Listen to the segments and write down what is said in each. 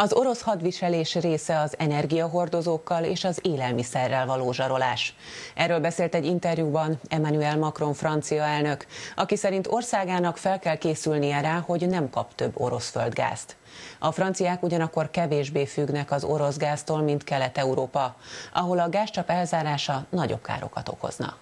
Az orosz hadviselés része az energiahordozókkal és az élelmiszerrel való zsarolás. Erről beszélt egy interjúban Emmanuel Macron francia elnök, aki szerint országának fel kell készülnie rá, hogy nem kap több orosz földgázt. A franciák ugyanakkor kevésbé függnek az orosz gáztól, mint Kelet-Európa, ahol a gázcsap elzárása nagyobb károkat okozna.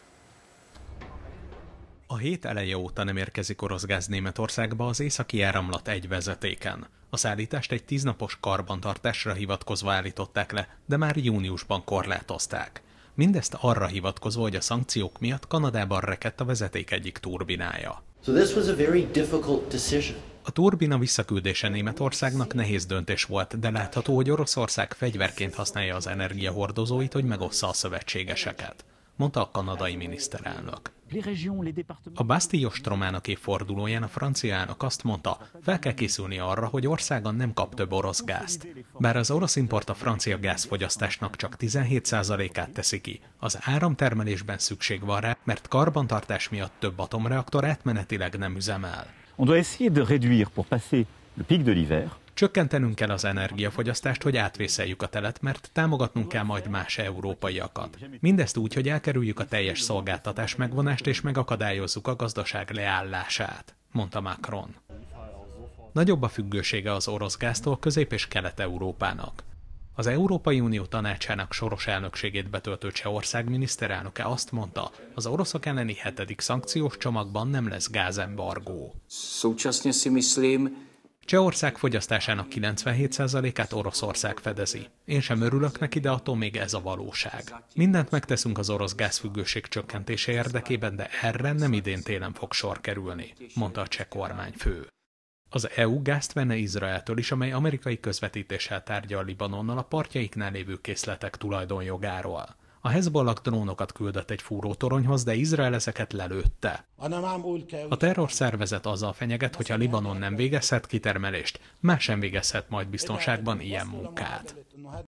A hét eleje óta nem érkezik orosz gáz Németországba az északi áramlat egy vezetéken. A szállítást egy tíznapos karbantartásra hivatkozva állították le, de már júniusban korlátozták. Mindezt arra hivatkozva, hogy a szankciók miatt Kanadában rekedt a vezeték egyik turbinája. So this was a very difficult decision. A turbina visszaküldése Németországnak nehéz döntés volt, de látható, hogy Oroszország fegyverként használja az energiahordozóit, hogy megossza a szövetségeseket mondta a kanadai miniszterelnök. A Bastille ostromának évfordulóján a francia elnök azt mondta, fel kell készülni arra, hogy országon nem kap több orosz gázt. Bár az orosz import a francia gázfogyasztásnak csak 17%-át teszi ki, az áramtermelésben szükség van rá, mert karbantartás miatt több atomreaktor átmenetileg nem üzemel. On doit essayer de réduire pour passer le pic de l'hiver Csökkentenünk kell az energiafogyasztást, hogy átvészeljük a telet, mert támogatnunk kell majd más európaiakat. Mindezt úgy, hogy elkerüljük a teljes szolgáltatás megvonást és megakadályozzuk a gazdaság leállását, mondta Macron. Nagyobb a függősége az orosz gáztól Közép- és Kelet-Európának. Az Európai Unió tanácsának soros elnökségét betöltő Csehország miniszterelnöke azt mondta, az oroszok elleni hetedik szankciós csomagban nem lesz gázembargó. Současně si myslím, Csehország fogyasztásának 97%-át Oroszország fedezi. Én sem örülök neki, de attól még ez a valóság. Mindent megteszünk az orosz gázfüggőség csökkentése érdekében, de erre nem idén télen fog sor kerülni, mondta a cseh kormányfő. Az EU gázt venne Izraeltől is, amely amerikai közvetítéssel tárgyal Libanonnal a partjaiknál lévő készletek tulajdonjogáról. A Hezbollah drónokat küldött egy fúrótoronyhoz, de Izrael ezeket lelőtte. A terrorszervezet azzal fenyeget, hogy a Libanon nem végezhet kitermelést, más sem végezhet majd biztonságban ilyen munkát.